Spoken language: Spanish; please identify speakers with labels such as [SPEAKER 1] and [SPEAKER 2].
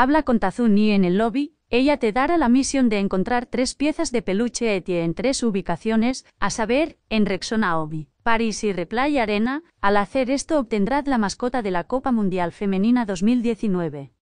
[SPEAKER 1] Habla con Tazuni en el lobby, ella te dará la misión de encontrar tres piezas de peluche Etie en tres ubicaciones, a saber, en Rexona Obi, París y Replay Arena. Al hacer esto obtendrás la mascota de la Copa Mundial Femenina 2019.